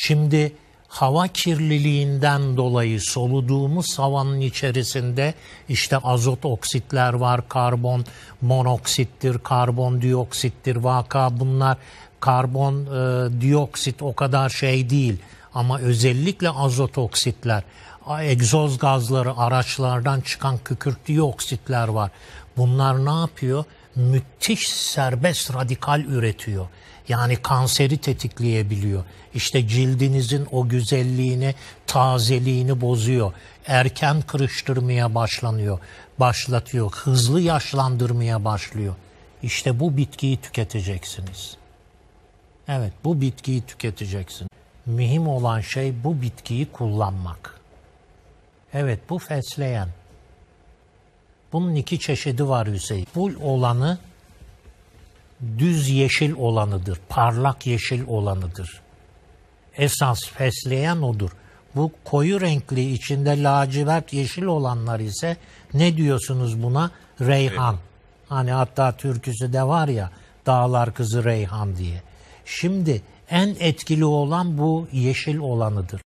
Şimdi hava kirliliğinden dolayı soluduğumuz havanın içerisinde işte azot oksitler var, karbon monoksittir, karbondioksittir vaka bunlar karbon e, dioksit o kadar şey değil ama özellikle azot oksitler, egzoz gazları araçlardan çıkan kükürtlü oksitler var. Bunlar ne yapıyor? müthiş serbest radikal üretiyor. Yani kanseri tetikleyebiliyor. İşte cildinizin o güzelliğini, tazeliğini bozuyor. Erken kırıştırmaya başlanıyor, başlatıyor. Hızlı yaşlandırmaya başlıyor. İşte bu bitkiyi tüketeceksiniz. Evet, bu bitkiyi tüketeceksiniz. Mühim olan şey bu bitkiyi kullanmak. Evet, bu fesleğen. Bunun iki çeşidi var Hüseyin. Bul olanı düz yeşil olanıdır. Parlak yeşil olanıdır. Esas fesleğen odur. Bu koyu renkli içinde lacivert yeşil olanlar ise ne diyorsunuz buna? Reyhan. Evet. Hani hatta türküsü de var ya dağlar kızı Reyhan diye. Şimdi en etkili olan bu yeşil olanıdır.